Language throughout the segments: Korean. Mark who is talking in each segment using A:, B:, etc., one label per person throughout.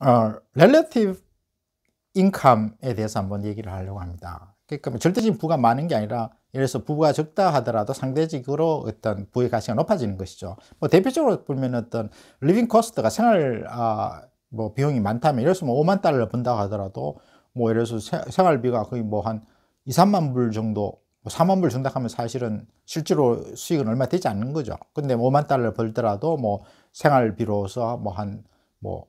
A: 어, relative income에 대해서 한번 얘기를 하려고 합니다. 그러니까 뭐 절대적인 부가 많은 게 아니라 예를 들어서 부가 적다 하더라도 상대적으로 어떤 부의 가치가 높아지는 것이죠. 뭐 대표적으로 보면 어떤 리빙 코스트가 생활 아, 뭐 비용이 많다면 예를 들어서 뭐 5만 달러를 번다고 하더라도 뭐 예를 들어서 생활비가 거의 뭐 한 2, 3만 불 정도 4만 뭐 불 준다 하면 사실은 실제로 수익은 얼마 되지 않는 거죠. 근데 5만 뭐 달러를 벌더라도 뭐 생활비로서 뭐 한뭐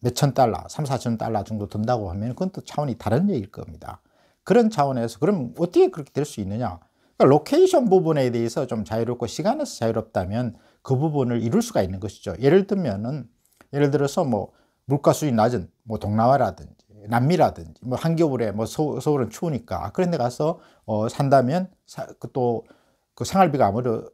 A: 몇천 달러, 3, 4천 달러 정도 든다고 하면 그건 또 차원이 다른 얘기일 겁니다. 그런 차원에서 그럼 어떻게 그렇게 될 수 있느냐? 그러니까 로케이션 부분에 대해서 좀 자유롭고 시간에서 자유롭다면 그 부분을 이룰 수가 있는 것이죠. 예를 들면은 예를 들어서 뭐 물가 수익 낮은 뭐 동남아라든지 남미라든지 뭐 한겨울에 뭐 서, 울은 추우니까 그런 데 가서 어 산다면 또그 그 생활비가 아무래도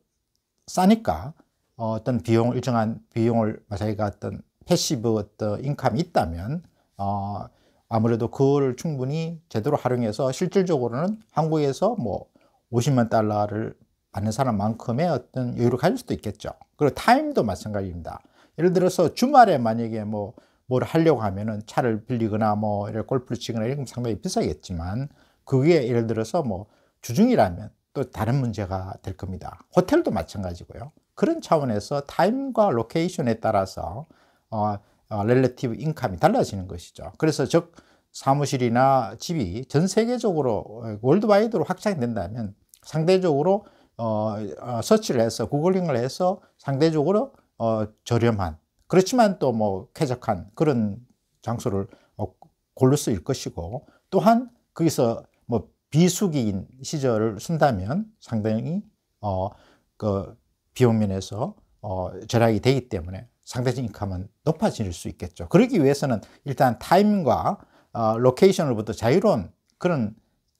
A: 싸니까 어, 떤 비용 일정한 비용을 자기가 어떤 패시브 어떤 인컴이 있다면 어, 아무래도 그걸 충분히 제대로 활용해서 실질적으로는 한국에서 뭐 50만 달러를 받는 사람만큼의 어떤 여유를 가질 수도 있겠죠. 그리고 타임도 마찬가지입니다. 예를 들어서 주말에 만약에 뭐 뭘 하려고 하면은 차를 빌리거나 뭐이렇 골프를 치거나 이런 건 상당히 비싸겠지만 그게 예를 들어서 뭐 주중이라면 또 다른 문제가 될 겁니다. 호텔도 마찬가지고요. 그런 차원에서 타임과 로케이션에 따라서 어, 어, 렐레티브 인컴이 달라지는 것이죠. 그래서 즉 사무실이나 집이 전 세계적으로 월드와이드로 확장된다면 이 상대적으로 어, 어, 서치를 해서 구글링을 해서 상대적으로 어, 저렴한 그렇지만 또 뭐 쾌적한 그런 장소를 어, 고를 수 있을 것이고 또한 거기서 뭐 비수기인 시절을 쓴다면 상당히 어, 그 비용면에서 어, 절약이 되기 때문에 상대적 인컴은 높아질 수 있겠죠. 그러기 위해서는 일단 타임과 어, 로케이션으로부터 자유로운 그런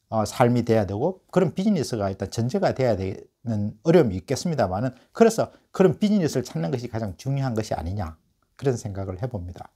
A: 어, 삶이 돼야 되고 그런 비즈니스가 일단 전제가 돼야 되는 어려움이 있겠습니다만은 그래서 그런 비즈니스를 찾는 것이 가장 중요한 것이 아니냐 그런 생각을 해봅니다.